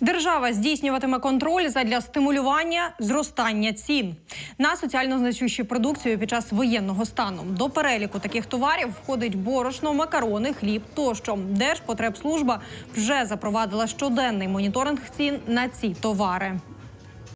Держава здійснюватиме контроль задля стимулювання зростання цін на соціально значущу продукцію під час воєнного стану. До переліку таких товарів входить борошно, макарони, хліб тощо. Держпотребслужба вже запровадила щоденний моніторинг цін на ці товари.